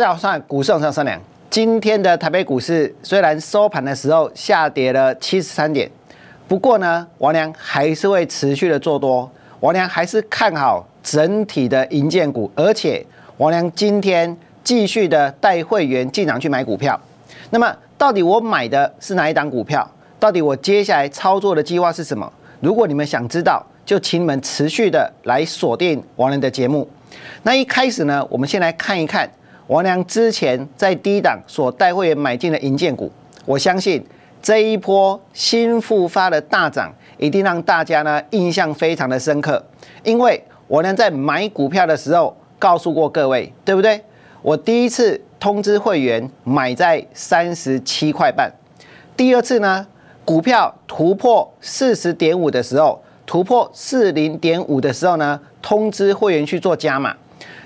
大家好，上股事上，商良。今天的台北股市虽然收盘的时候下跌了七十三点，不过呢，王良还是会持续的做多，王良还是看好整体的银建股，而且王良今天继续的带会员进场去买股票。那么，到底我买的是哪一档股票？到底我接下来操作的计划是什么？如果你们想知道，就请你们持续的来锁定王良的节目。那一开始呢，我们先来看一看。我娘之前在低档所带会员买进的银建股，我相信这一波新复发的大涨，一定让大家呢印象非常的深刻。因为我娘在买股票的时候告诉过各位，对不对？我第一次通知会员买在三十七块半，第二次呢股票突破四十点五的时候，突破四零点五的时候呢，通知会员去做加码。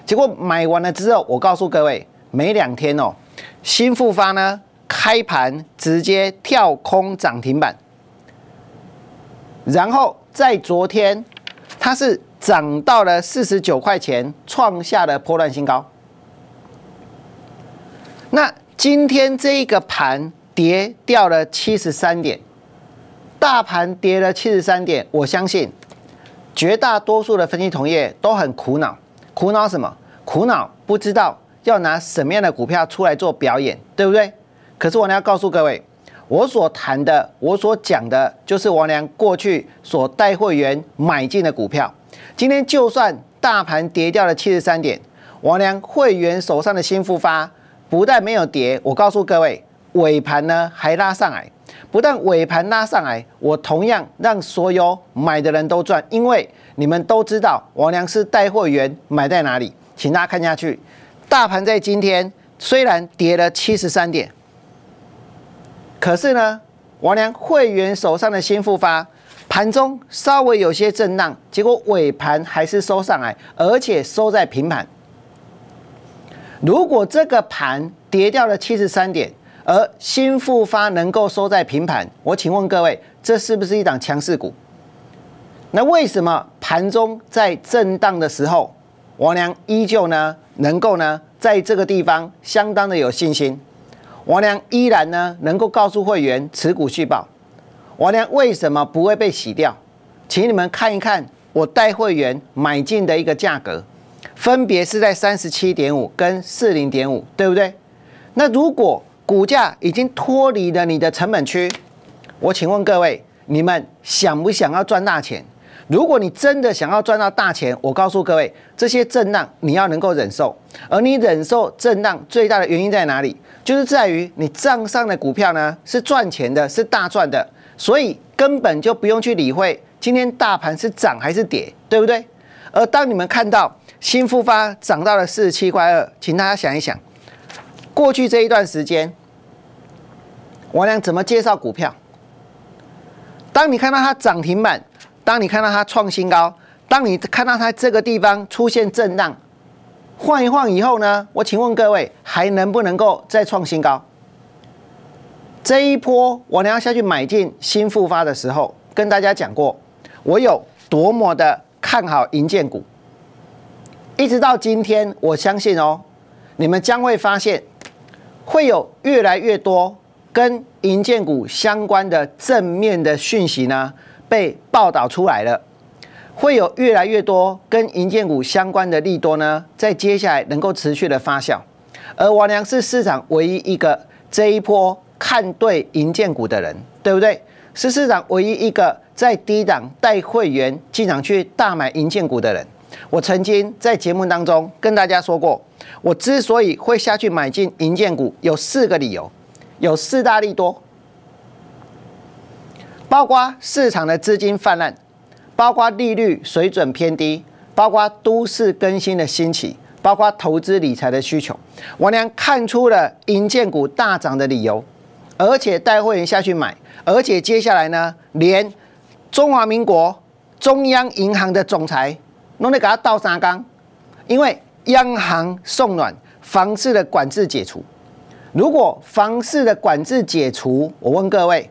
结果买完了之后，我告诉各位，没两天哦，新复发呢，开盘直接跳空涨停板，然后在昨天，它是涨到了四十九块钱，创下了破乱新高。那今天这一个盘跌掉了七十三点，大盘跌了七十三点，我相信绝大多数的分析同业都很苦恼。苦恼什么？苦恼不知道要拿什么样的股票出来做表演，对不对？可是我呢要告诉各位，我所谈的，我所讲的，就是王良过去所带会员买进的股票。今天就算大盘跌掉了七十三点，王良会员手上的新复发不但没有跌，我告诉各位，尾盘呢还拉上来。不但尾盘拉上来，我同样让所有买的人都赚，因为。你们都知道王良是带货员，买在哪里？请大家看下去。大盘在今天虽然跌了七十三点，可是呢，王良会员手上的新复发盘中稍微有些震荡，结果尾盘还是收上来，而且收在平盘。如果这个盘跌掉了七十三点，而新复发能够收在平盘，我请问各位，这是不是一档强势股？那为什么盘中在震荡的时候，王良依旧呢能够呢在这个地方相当的有信心，王良依然呢能够告诉会员持股续报，王良为什么不会被洗掉？请你们看一看我带会员买进的一个价格，分别是在三十七点五跟四零点五，对不对？那如果股价已经脱离了你的成本区，我请问各位，你们想不想要赚大钱？如果你真的想要赚到大钱，我告诉各位，这些震荡你要能够忍受。而你忍受震荡最大的原因在哪里？就是在于你账上的股票呢是赚钱的，是大赚的，所以根本就不用去理会今天大盘是涨还是跌，对不对？而当你们看到新复发涨到了四十七块二，请大家想一想，过去这一段时间，王良怎么介绍股票？当你看到它涨停板。当你看到它创新高，当你看到它这个地方出现震荡，晃一晃以后呢？我请问各位，还能不能够再创新高？这一波我呢要下去买进新复发的时候，跟大家讲过，我有多么的看好银建股。一直到今天，我相信哦，你们将会发现，会有越来越多跟银建股相关的正面的讯息呢。被报道出来了，会有越来越多跟银建股相关的利多呢，在接下来能够持续的发酵。而王良是市场唯一一个这一波看对银建股的人，对不对？是市场唯一一个在低档带会员进场去大买银建股的人。我曾经在节目当中跟大家说过，我之所以会下去买进银建股，有四个理由，有四大利多。包括市场的资金泛滥，包括利率水准偏低，包括都市更新的兴起，包括投资理财的需求，我娘看出了银建股大涨的理由，而且带会员下去买，而且接下来呢，连中华民国中央银行的总裁弄得给他倒三缸，因为央行送暖，房市的管制解除。如果房市的管制解除，我问各位。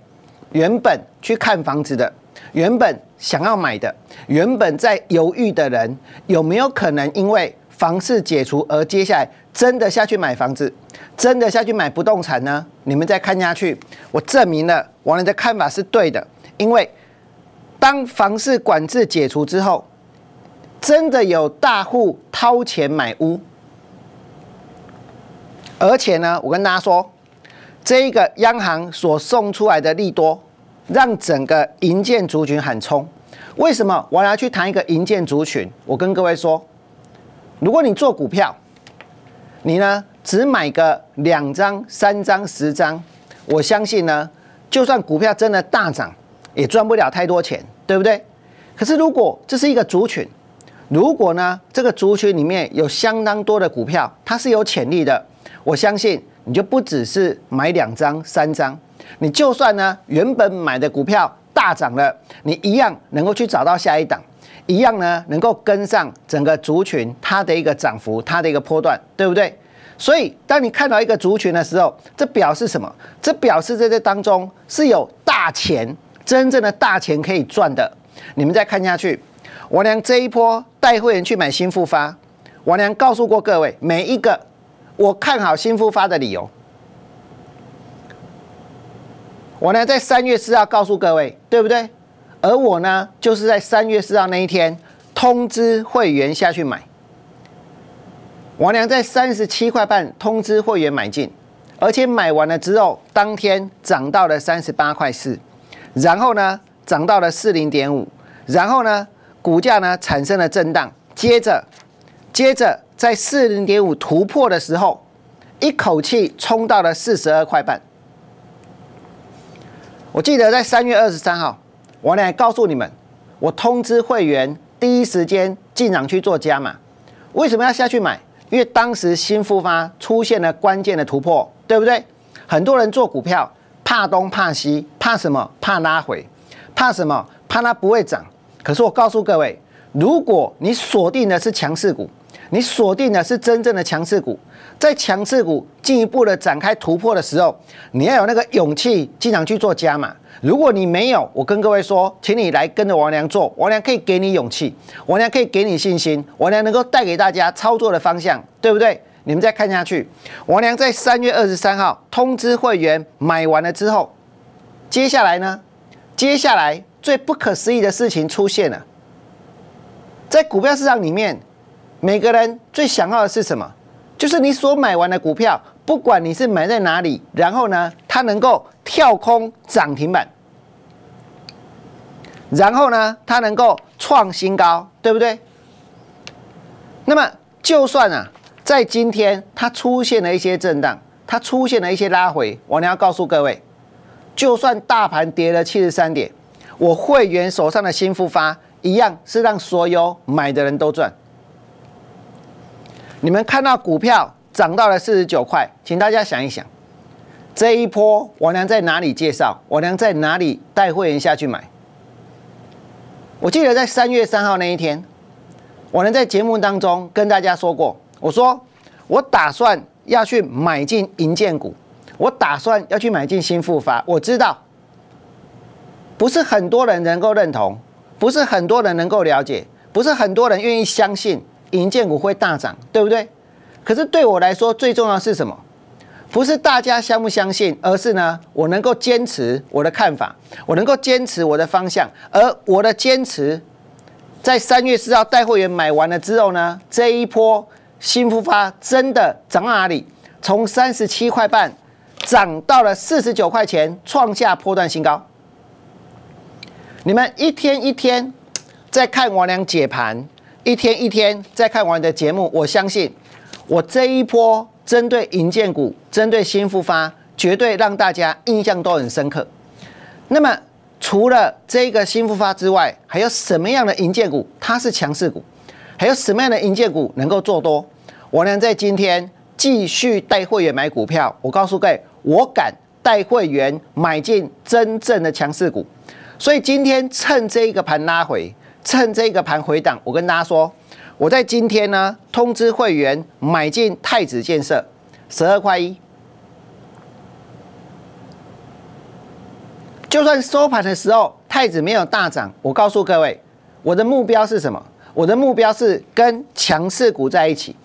原本去看房子的，原本想要买的，原本在犹豫的人，有没有可能因为房市解除而接下来真的下去买房子，真的下去买不动产呢？你们再看下去，我证明了王仁的看法是对的，因为当房市管制解除之后，真的有大户掏钱买屋，而且呢，我跟大家说。这一个央行所送出来的利多，让整个银建族群喊冲。为什么我要去谈一个银建族群？我跟各位说，如果你做股票，你呢只买个两张、三张、十张，我相信呢，就算股票真的大涨，也赚不了太多钱，对不对？可是如果这是一个族群，如果呢这个族群里面有相当多的股票，它是有潜力的，我相信。你就不只是买两张、三张，你就算呢原本买的股票大涨了，你一样能够去找到下一档，一样呢能够跟上整个族群它的一个涨幅、它的一个波段，对不对？所以当你看到一个族群的时候，这表示什么？这表示在这当中是有大钱，真正的大钱可以赚的。你们再看下去，我娘这一波带会员去买新复发，我娘告诉过各位，每一个。我看好新复发的理由，我呢在三月四号告诉各位，对不对？而我呢，就是在三月四号那一天通知会员下去买，我娘在三十七块半通知会员买进，而且买完了之后，当天涨到了三十八块四，然后呢涨到了四零点五，然后呢股价呢产生了震荡，接着，接着。在四零点五突破的时候，一口气冲到了四十二块半。我记得在三月二十三号，我来告诉你们，我通知会员第一时间进场去做加码。为什么要下去买？因为当时新复发出现了关键的突破，对不对？很多人做股票怕东怕西，怕什么？怕拉回，怕什么？怕它不会涨。可是我告诉各位，如果你锁定的是强势股，你锁定的是真正的强势股，在强势股进一步的展开突破的时候，你要有那个勇气，经常去做加码。如果你没有，我跟各位说，请你来跟着王良做，王良可以给你勇气，王良可以给你信心，王良能够带给大家操作的方向，对不对？你们再看下去，王良在三月二十三号通知会员买完了之后，接下来呢？接下来最不可思议的事情出现了，在股票市场里面。每个人最想要的是什么？就是你所买完的股票，不管你是买在哪里，然后呢，它能够跳空涨停板，然后呢，它能够创新高，对不对？那么，就算啊，在今天它出现了一些震荡，它出现了一些拉回，我还要告诉各位，就算大盘跌了七十三点，我会员手上的新复发一样是让所有买的人都赚。你们看到股票涨到了四十九块，请大家想一想，这一波我娘在哪里介绍？我娘在哪里带会员下去买？我记得在三月三号那一天，我能在节目当中跟大家说过，我说我打算要去买进银建股，我打算要去买进新富发。我知道，不是很多人能够认同，不是很多人能够了解，不是很多人愿意相信。银建股会大涨，对不对？可是对我来说，最重要是什么？不是大家相不相信，而是呢，我能够坚持我的看法，我能够坚持我的方向。而我的坚持，在三月四号带货员买完了之后呢，这一波新复发真的涨哪里？从三十七块半涨到了四十九块钱，创下破断新高。你们一天一天在看我俩解盘。一天一天在看完的节目，我相信我这一波针对银建股、针对新复发，绝对让大家印象都很深刻。那么除了这个新复发之外，还有什么样的银建股它是强势股？还有什么样的银建股能够做多？我呢在今天继续带会员买股票，我告诉各位，我敢带会员买进真正的强势股。所以今天趁这一个盘拉回。趁这个盘回档，我跟大家说，我在今天呢通知会员买进太子建设十二块一，就算收盘的时候太子没有大涨，我告诉各位，我的目标是什么？我的目标是跟强势股在一起。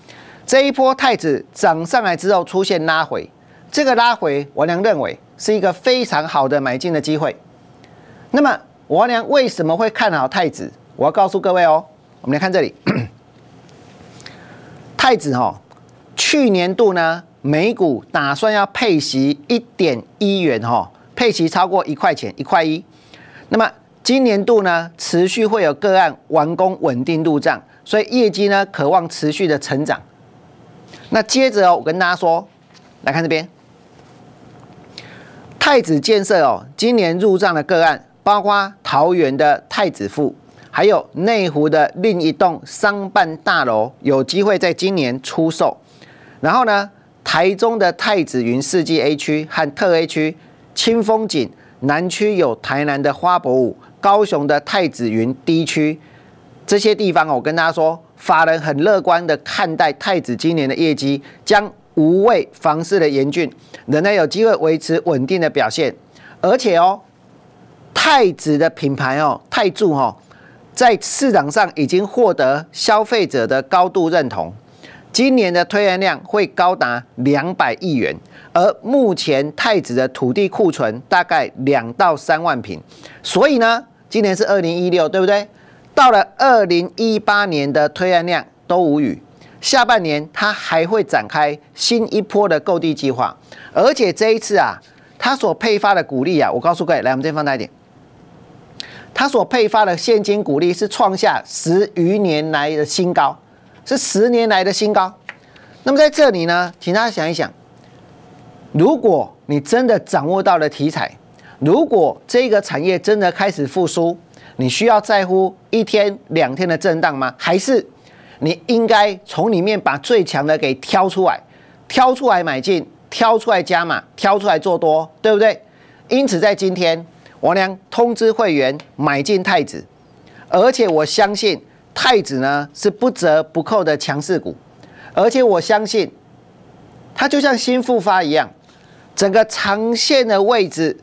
这一波太子涨上来之后出现拉回，这个拉回我娘认为是一个非常好的买进的机会。那么我娘为什么会看好太子？我要告诉各位哦，我们来看这里，太子哦，去年度呢，每股打算要配息一点一元哦，配息超过一块钱一块一。那么今年度呢，持续会有个案完工稳定入账，所以业绩呢渴望持续的成长。那接着哦，我跟大家说，来看这边，太子建设哦，今年入账的个案包括桃园的太子富。还有内湖的另一栋商办大楼有机会在今年出售，然后呢，台中的太子云世纪 A 区和特 A 区、清风景南区有台南的花博物，高雄的太子云 D 区这些地方，我跟大家说，法人很乐观的看待太子今年的业绩，将无畏房市的严峻，仍然有机会维持稳定的表现，而且哦，太子的品牌哦，泰住哦。在市场上已经获得消费者的高度认同，今年的推案量会高达两百亿元，而目前太子的土地库存大概两到三万平，所以呢，今年是二零一六，对不对？到了二零一八年的推案量都无语，下半年它还会展开新一波的购地计划，而且这一次啊，它所配发的股利啊，我告诉各位，来我们这边放大一点。它所配发的现金股利是创下十余年来的新高，是十年来的新高。那么在这里呢，请大家想一想：如果你真的掌握到了题材，如果这个产业真的开始复苏，你需要在乎一天两天的震荡吗？还是你应该从里面把最强的给挑出来，挑出来买进，挑出来加码，挑出来做多，对不对？因此，在今天。王良通知会员买进太子，而且我相信太子呢是不折不扣的强势股，而且我相信它就像新复发一样，整个长线的位置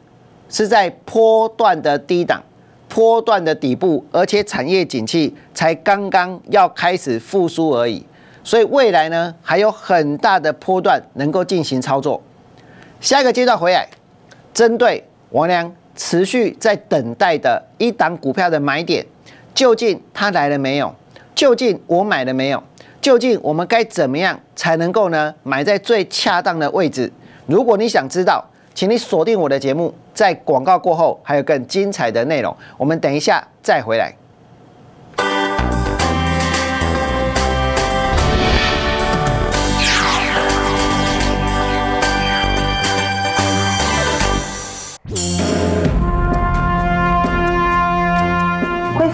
是在坡段的低档、坡段的底部，而且产业景气才刚刚要开始复苏而已，所以未来呢还有很大的波段能够进行操作。下一个阶段回来，针对王良。持续在等待的一档股票的买点，究竟它来了没有？究竟我买了没有？究竟我们该怎么样才能够呢买在最恰当的位置？如果你想知道，请你锁定我的节目，在广告过后还有更精彩的内容。我们等一下再回来。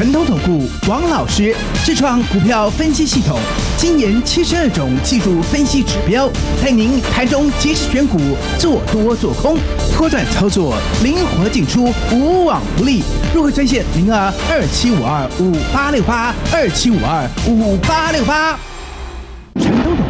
传统统固王老师智创股票分析系统，今年七十二种技术分析指标，带您盘中及时选股，做多做空，拖转操作，灵活进出，无往不利。如何专线零二二七五二五八六八二七五二五八六八。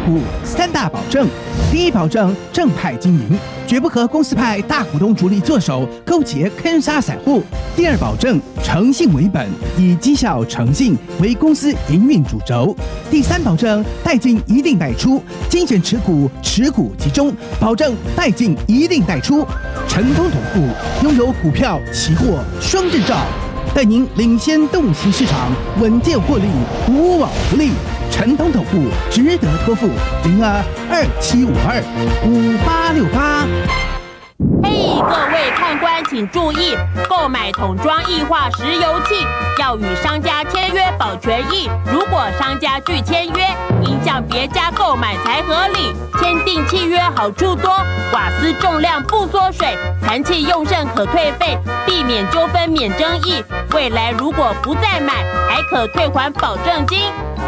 五三大保证：第一保证正派经营，绝不和公司派大股东主力做手勾结坑杀散户；第二保证诚信为本，以绩效诚信为公司营运主轴；第三保证代进一定代出，精选持股，持股集中，保证代进一定代出，成功同步，拥有股票期货双证照，带您领先洞悉市场，稳健获利，无往不利。陈通桶户值得托付，零二二七五二五八六八。嘿，各位看官请注意，购买桶装液化石油气要与商家签约保权益。如果商家拒签约，应向别家购买才合理。签订契约好处多，瓦斯重量不缩水，残气用剩可退费，避免纠纷免争议。未来如果不再买，还可退还保证金。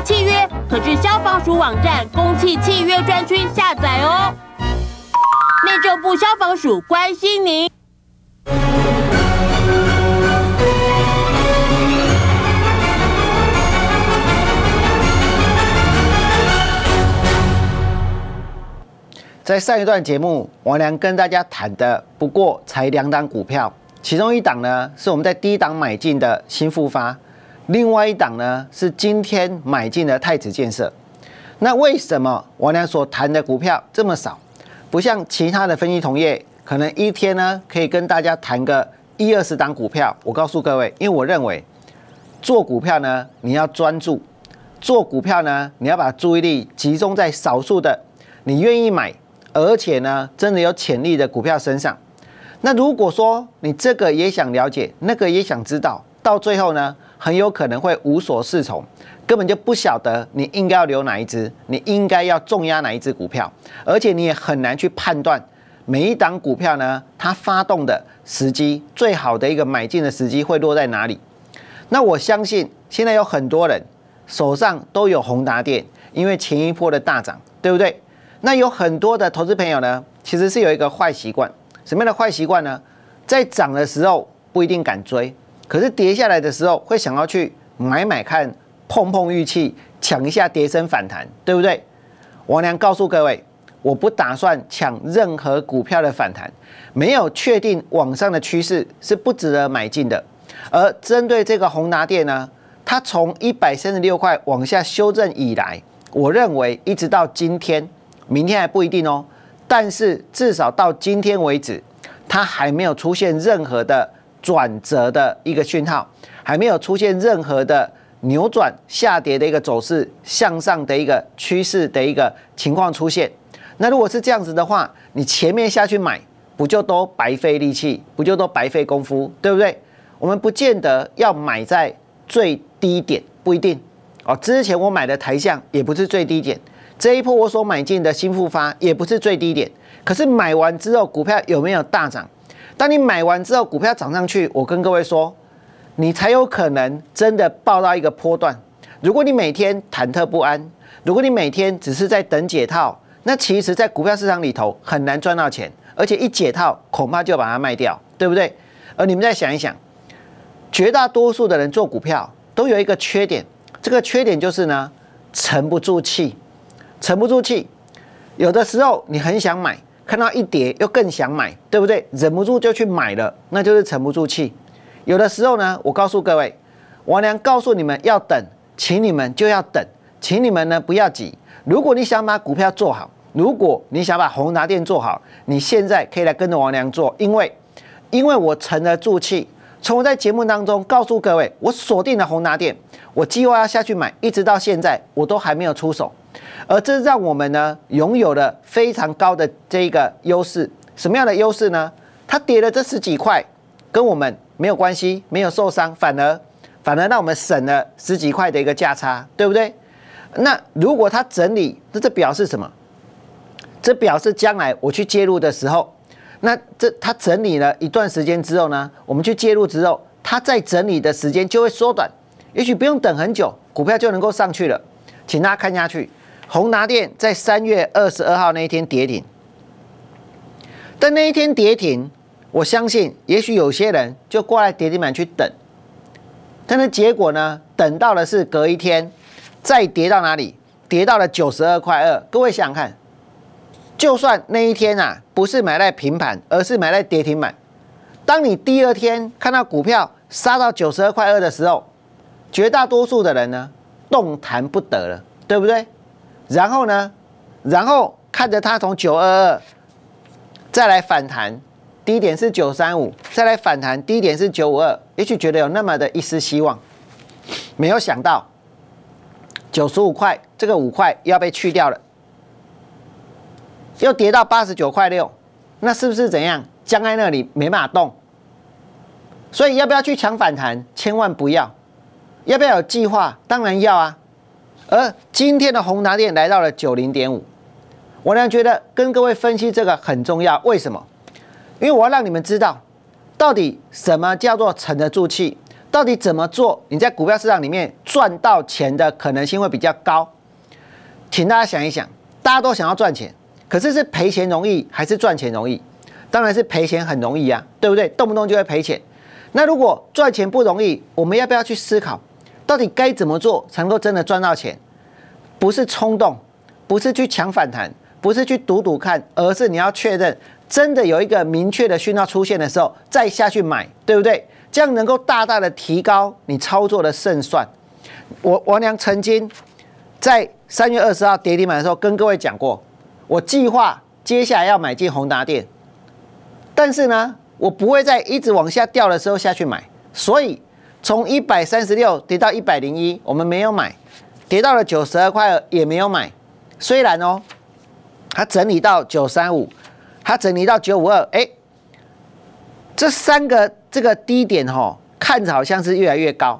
契约可至消防署网站公契契约专区下载哦。内政部消防署关心您。在上一段节目，我良跟大家谈的不过才两档股票，其中一档呢是我们在低档买进的新复发。另外一档呢，是今天买进的太子建设。那为什么我俩所谈的股票这么少？不像其他的分析同业，可能一天呢可以跟大家谈个一二十档股票。我告诉各位，因为我认为做股票呢，你要专注；做股票呢，你要把注意力集中在少数的你愿意买，而且呢真的有潜力的股票身上。那如果说你这个也想了解，那个也想知道，到最后呢？很有可能会无所适从，根本就不晓得你应该要留哪一只，你应该要重压哪一只股票，而且你也很难去判断每一档股票呢，它发动的时机，最好的一个买进的时机会落在哪里？那我相信现在有很多人手上都有宏达电，因为前一波的大涨，对不对？那有很多的投资朋友呢，其实是有一个坏习惯，什么样的坏习惯呢？在涨的时候不一定敢追。可是跌下来的时候，会想要去买买看，碰碰运气，抢一下跌升反弹，对不对？王良告诉各位，我不打算抢任何股票的反弹，没有确定往上的趋势是不值得买进的。而针对这个宏达电呢，它从一百三十六块往下修正以来，我认为一直到今天，明天还不一定哦。但是至少到今天为止，它还没有出现任何的。转折的一个讯号，还没有出现任何的扭转下跌的一个走势，向上的一个趋势的一个情况出现。那如果是这样子的话，你前面下去买，不就都白费力气，不就都白费功夫，对不对？我们不见得要买在最低点，不一定哦。之前我买的台项也不是最低点，这一波我所买进的新复发也不是最低点，可是买完之后，股票有没有大涨？当你买完之后，股票涨上去，我跟各位说，你才有可能真的爆到一个波段。如果你每天忐忑不安，如果你每天只是在等解套，那其实，在股票市场里头很难赚到钱，而且一解套，恐怕就把它卖掉，对不对？而你们再想一想，绝大多数的人做股票都有一个缺点，这个缺点就是呢，沉不住气，沉不住气，有的时候你很想买。看到一跌又更想买，对不对？忍不住就去买了，那就是沉不住气。有的时候呢，我告诉各位，王娘告诉你们要等，请你们就要等，请你们呢不要急。如果你想把股票做好，如果你想把宏达店做好，你现在可以来跟着王娘做，因为，因为我沉得住气。从我在节目当中告诉各位，我锁定了宏达店，我计划要下去买，一直到现在我都还没有出手。而这让我们呢拥有了非常高的这一个优势，什么样的优势呢？它跌了这十几块，跟我们没有关系，没有受伤，反而反而让我们省了十几块的一个价差，对不对？那如果它整理，那这表示什么？这表示将来我去介入的时候，那这它整理了一段时间之后呢，我们去介入之后，它再整理的时间就会缩短，也许不用等很久，股票就能够上去了。请大家看下去。宏达电在三月二十二号那一天跌停，但那一天跌停，我相信也许有些人就过来跌停板去等，但是结果呢？等到的是隔一天再跌到哪里？跌到了九十二块二。各位想想看，就算那一天啊不是买在平盘，而是买在跌停板，当你第二天看到股票杀到九十二块二的时候，绝大多数的人呢动弹不得了，对不对？然后呢？然后看着它从九二二再来反弹，低点是九三五，再来反弹，低点是九五二，也许觉得有那么的一丝希望。没有想到，九十五块这个五块要被去掉了，又跌到八十九块六，那是不是怎样僵在那里没办法动？所以要不要去抢反弹？千万不要。要不要有计划？当然要啊。而今天的红拿电来到了九零点五，我呢觉得跟各位分析这个很重要，为什么？因为我要让你们知道，到底什么叫做沉得住气，到底怎么做，你在股票市场里面赚到钱的可能性会比较高。请大家想一想，大家都想要赚钱，可是是赔钱容易还是赚钱容易？当然是赔钱很容易啊，对不对？动不动就会赔钱。那如果赚钱不容易，我们要不要去思考？到底该怎么做才能够真的赚到钱？不是冲动，不是去抢反弹，不是去赌赌看，而是你要确认真的有一个明确的讯号出现的时候再下去买，对不对？这样能够大大的提高你操作的胜算。我王良曾经在三月二十号跌停板的时候跟各位讲过，我计划接下来要买进宏达电，但是呢，我不会在一直往下掉的时候下去买，所以。从一百三十六跌到一百零一，我们没有买；跌到了九十二块也没有买。虽然哦，它整理到九三五，它整理到九五二，哎，这三个这个低点哦，看着好像是越来越高。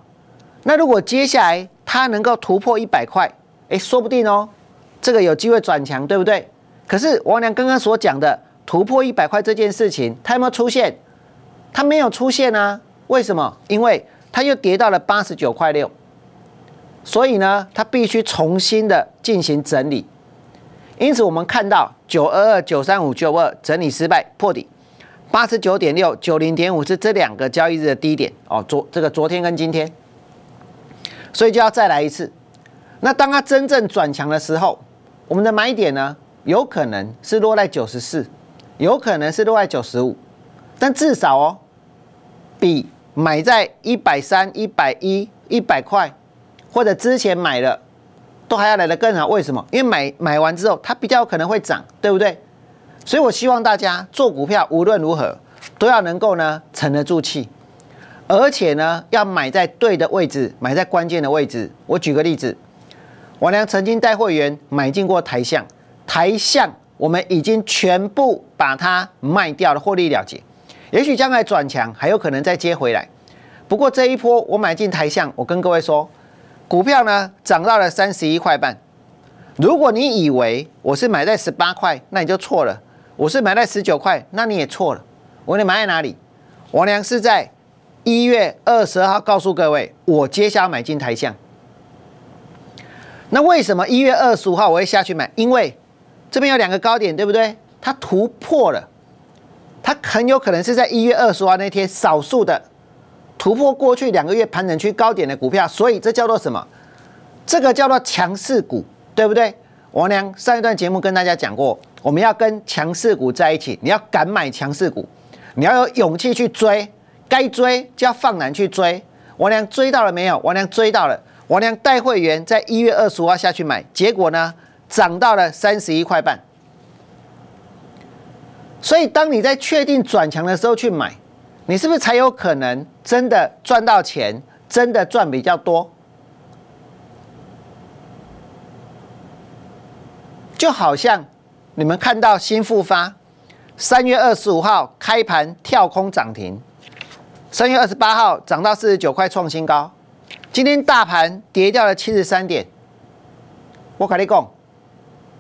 那如果接下来它能够突破一百块，哎，说不定哦，这个有机会转强，对不对？可是王良刚刚所讲的突破一百块这件事情，它有没有出现？它没有出现啊？为什么？因为。它又跌到了八十九块六，所以呢，它必须重新的进行整理。因此，我们看到九二二、九三五、九二整理失败破底，八十九点六、九零点五是这两个交易日的低点哦。昨这个昨天跟今天，所以就要再来一次。那当它真正转强的时候，我们的买点呢，有可能是落在九十四，有可能是落在九十五，但至少哦，比。买在一百三、一百一、一百块，或者之前买的，都还要来得更好。为什么？因为买买完之后，它比较可能会涨，对不对？所以我希望大家做股票，无论如何都要能够呢沉得住气，而且呢要买在对的位置，买在关键的位置。我举个例子，我娘曾经带会员买进过台象，台象我们已经全部把它卖掉了，获利了结。也许将来转强还有可能再接回来，不过这一波我买进台象，我跟各位说，股票呢涨到了三十一块半。如果你以为我是买在十八块，那你就错了；我是买在十九块，那你也错了。我你买在哪里？我娘是在一月二十号告诉各位，我接下来买进台象。那为什么一月二十五号我会下去买？因为这边有两个高点，对不对？它突破了。它很有可能是在一月二十号那天，少数的突破过去两个月盘整区高点的股票，所以这叫做什么？这个叫做强势股，对不对？王良上一段节目跟大家讲过，我们要跟强势股在一起，你要敢买强势股，你要有勇气去追，该追就要放胆去追。王良追到了没有？王良追到了，王良带会员在一月二十号下去买，结果呢，涨到了三十一块半。所以，当你在确定转强的时候去买，你是不是才有可能真的赚到钱，真的赚比较多？就好像你们看到新复发，三月二十五号开盘跳空涨停，三月二十八号涨到四十九块创新高，今天大盘跌掉了七十三点，我看你讲，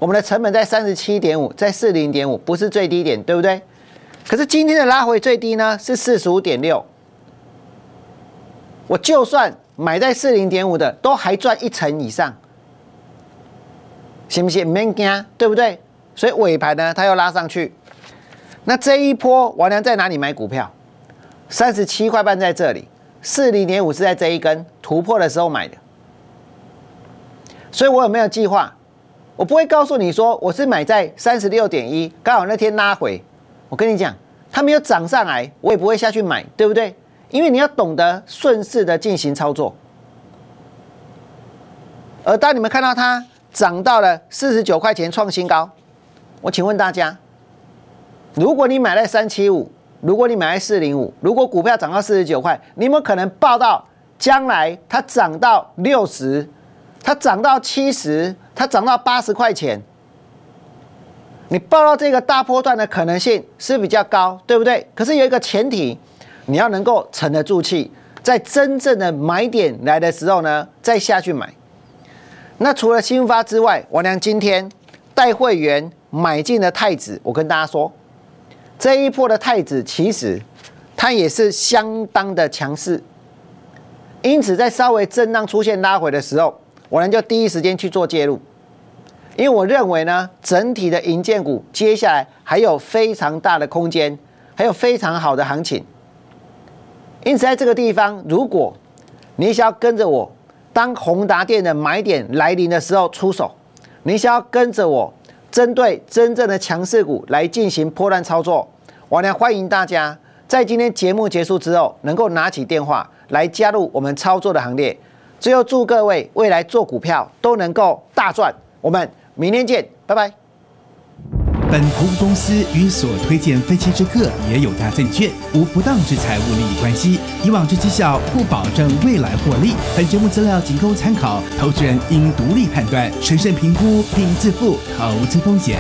我们的成本在三十七点五，在四零点五，不是最低点，对不对？可是今天的拉回最低呢是四十五点六，我就算买在四零点五的，都还赚一成以上，行不行？没惊，对不对？所以尾盘呢，它又拉上去。那这一波王良在哪里买股票？三十七块半在这里，四零点五是在这一根突破的时候买的，所以我有没有计划？我不会告诉你说我是买在三十六点一，刚好那天拉回。我跟你讲，它没有涨上来，我也不会下去买，对不对？因为你要懂得顺势的进行操作。而当你们看到它涨到了四十九块钱创新高，我请问大家，如果你买在三七五，如果你买在四零五，如果股票涨到四十九块，你有没有可能报到将来它涨到六十？它涨到七十，它涨到八十块钱，你报到这个大波段的可能性是比较高，对不对？可是有一个前提，你要能够沉得住气，在真正的买点来的时候呢，再下去买。那除了新发之外，王良今天带会员买进了太子。我跟大家说，这一波的太子其实它也是相当的强势，因此在稍微震荡出现拉回的时候。我呢就第一时间去做介入，因为我认为呢，整体的银建股接下来还有非常大的空间，还有非常好的行情。因此，在这个地方，如果你想要跟着我，当宏达电的买点来临的时候出手；，你想要跟着我，针对真正的强势股来进行破烂操作。我呢欢迎大家在今天节目结束之后，能够拿起电话来加入我们操作的行列。最后祝各位未来做股票都能够大赚，我们明天见，拜拜。本公司与所推荐分析之客也有大证券无不当之财务利益关系，以往之绩效不保证未来获利。本节目资料仅供参考，投资人应独立判断、审慎评估并自负投资风险。